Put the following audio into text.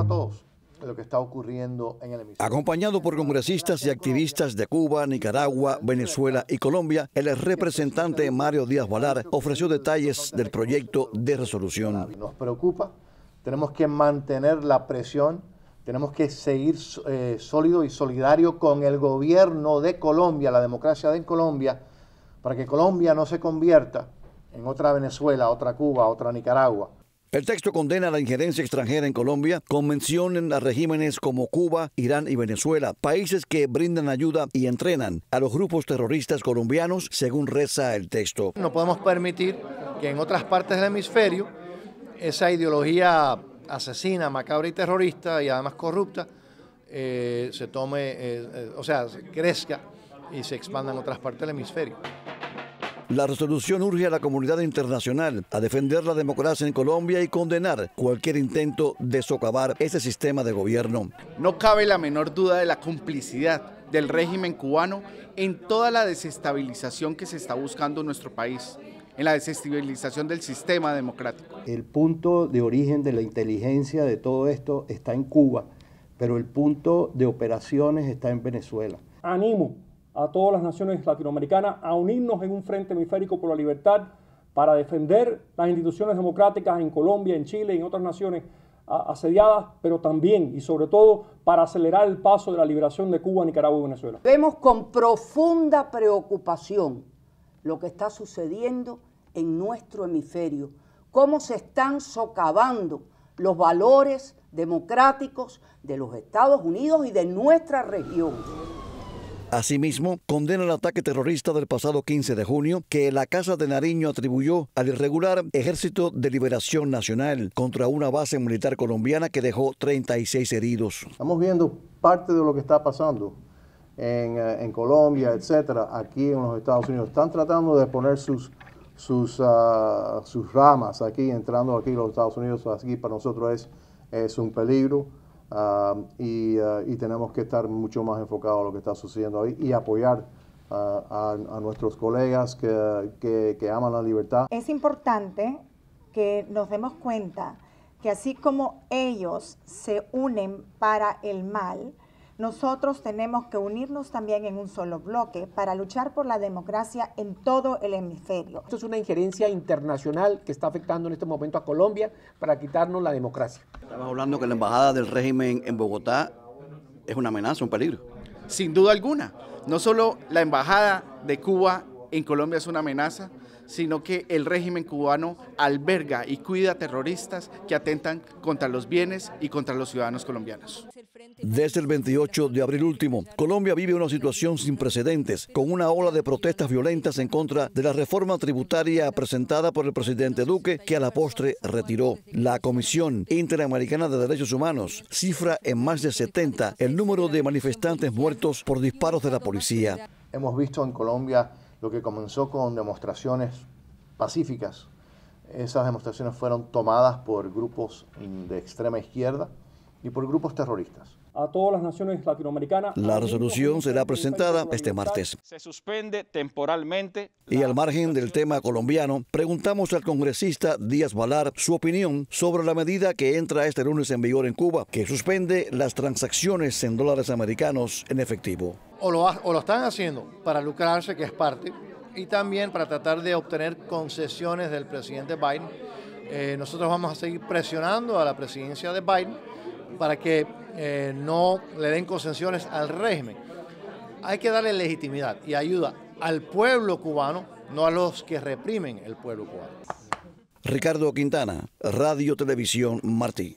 a todos lo que está ocurriendo en el Acompañado por congresistas y activistas de Cuba, Nicaragua, Venezuela y Colombia, el representante Mario Díaz Valar ofreció detalles del proyecto de resolución. Nos preocupa, tenemos que mantener la presión, tenemos que seguir eh, sólido y solidario con el gobierno de Colombia, la democracia de Colombia, para que Colombia no se convierta en otra Venezuela, otra Cuba, otra Nicaragua. El texto condena la injerencia extranjera en Colombia con mención a regímenes como Cuba, Irán y Venezuela, países que brindan ayuda y entrenan a los grupos terroristas colombianos, según reza el texto. No podemos permitir que en otras partes del hemisferio esa ideología asesina, macabra y terrorista y además corrupta eh, se tome, eh, eh, o sea, crezca y se expanda en otras partes del hemisferio. La resolución urge a la comunidad internacional a defender la democracia en Colombia y condenar cualquier intento de socavar ese sistema de gobierno. No cabe la menor duda de la complicidad del régimen cubano en toda la desestabilización que se está buscando en nuestro país, en la desestabilización del sistema democrático. El punto de origen de la inteligencia de todo esto está en Cuba, pero el punto de operaciones está en Venezuela. Animo a todas las naciones latinoamericanas a unirnos en un frente hemisférico por la libertad para defender las instituciones democráticas en Colombia, en Chile y en otras naciones asediadas, pero también y sobre todo para acelerar el paso de la liberación de Cuba, Nicaragua y Venezuela. Vemos con profunda preocupación lo que está sucediendo en nuestro hemisferio, cómo se están socavando los valores democráticos de los Estados Unidos y de nuestra región. Asimismo, condena el ataque terrorista del pasado 15 de junio que la Casa de Nariño atribuyó al irregular Ejército de Liberación Nacional contra una base militar colombiana que dejó 36 heridos. Estamos viendo parte de lo que está pasando eh, en, Colombia, etcétera, aquí en los Estados Unidos. Están tratando de poner sus, sus, ah, ramas aquí, entrando aquí los Estados Unidos, así para nosotros es un peligro. Eh, y, tenemos que estar mucho más enfocados a lo que está sucediendo ahí y apoyar a, nuestros colegas que, que, aman la libertad. Es importante que nos demos cuenta que así como ellos se unen para el mal, nosotros tenemos que unirnos también en un solo bloque para luchar por la democracia en todo el hemisferio. Esto es una injerencia internacional que está afectando en este momento a Colombia para quitarnos la democracia. Estamos hablando que la embajada del régimen en Bogotá es una amenaza, un peligro. Sin duda alguna. No solo la embajada de Cuba en Colombia es una amenaza, sino que el régimen cubano alberga y cuida a terroristas que atentan contra los bienes y contra los ciudadanos colombianos. Desde el 28 de abril último, Colombia vive una situación sin precedentes, con una ola de protestas violentas en contra de la reforma tributaria presentada por el presidente Duque, que a la postre retiró. La Comisión Interamericana de Derechos Humanos cifra en más de 70 el número de manifestantes muertos por disparos de la policía. Hemos visto en Colombia lo que comenzó con demostraciones pacíficas. Esas demostraciones fueron tomadas por grupos de extrema izquierda y por grupos terroristas a todas las naciones latinoamericanas. La resolución será presentada este martes. Se suspende temporalmente. Y al margen del tema colombiano, preguntamos al congresista Díaz Valar su opinión sobre la medida que entra este lunes en vigor en Cuba, que suspende las transacciones en dólares americanos en efectivo. O lo, o lo están haciendo para lucrarse, que es parte, y también para tratar de obtener concesiones del presidente Biden. Eh, nosotros vamos a seguir presionando a la presidencia de Biden para que eh, no le den concesiones al régimen. Hay que darle legitimidad y ayuda al pueblo cubano, no a los que reprimen el pueblo cubano. Ricardo Quintana, Radio Televisión Martí.